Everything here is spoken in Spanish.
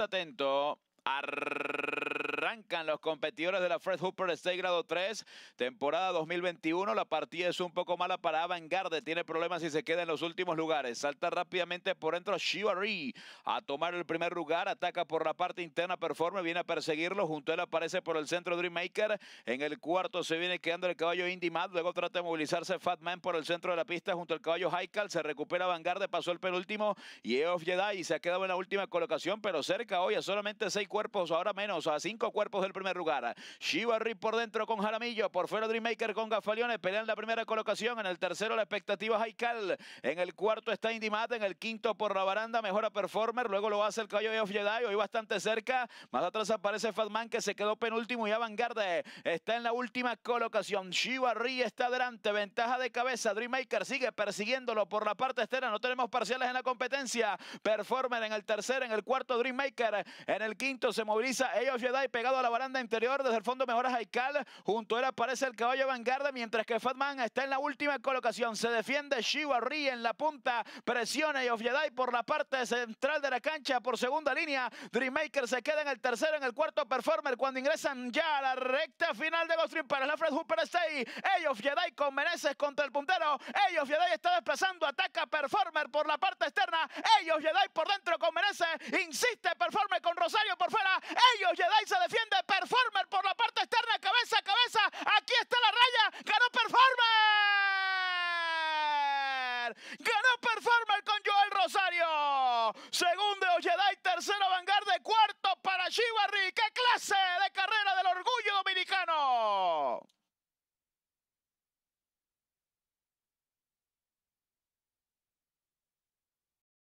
atento Arrancan los competidores de la Fred Hooper State Grado 3, temporada 2021. La partida es un poco mala para Avangarde. Tiene problemas y se queda en los últimos lugares. Salta rápidamente por dentro Shivari a tomar el primer lugar. Ataca por la parte interna. Performe viene a perseguirlo. Junto a él aparece por el centro Dreammaker. En el cuarto se viene quedando el caballo Indy Luego trata de movilizarse Fatman por el centro de la pista junto al caballo Haikal. Se recupera Avangarde. Pasó el penúltimo. Y Eof Jedi se ha quedado en la última colocación, pero cerca hoy a solamente 6 cuerpos, ahora menos, a cinco cuerpos del primer lugar. Shibari por dentro con Jaramillo, por fuera Dreammaker con pelea pelean la primera colocación, en el tercero la expectativa Haikal, en el cuarto está Indimata, en el quinto por la baranda, mejora Performer, luego lo hace el cayo de Jedi, hoy bastante cerca, más atrás aparece Fatman que se quedó penúltimo y Avangarde está en la última colocación, Shibari está adelante, ventaja de cabeza, Dreammaker sigue persiguiéndolo por la parte estera no tenemos parciales en la competencia, Performer en el tercero, en el cuarto Dreammaker, en el quinto se moviliza Ellos Jedi pegado a la baranda interior desde el fondo mejoras Haikal. Junto a él aparece el caballo Vanguardia mientras que Fatman está en la última colocación. Se defiende Ri en la punta. Presiona Ellos Jedi por la parte central de la cancha por segunda línea. Dreammaker se queda en el tercero, en el cuarto performer cuando ingresan ya a la recta final de Ghost para la Fred Hooper está ahí. Ellos Jedi con Meneses contra el puntero. Ellos Jedi está desplazando. Ataca performer por la parte externa. Ellos Jedi por dentro con Meneses. Insiste performer. Rosario por fuera. Ellos, Jedi se defiende. Performer por la parte externa. Cabeza a cabeza. Aquí está la raya. Ganó Performer. Ganó Performer con Joel Rosario. Según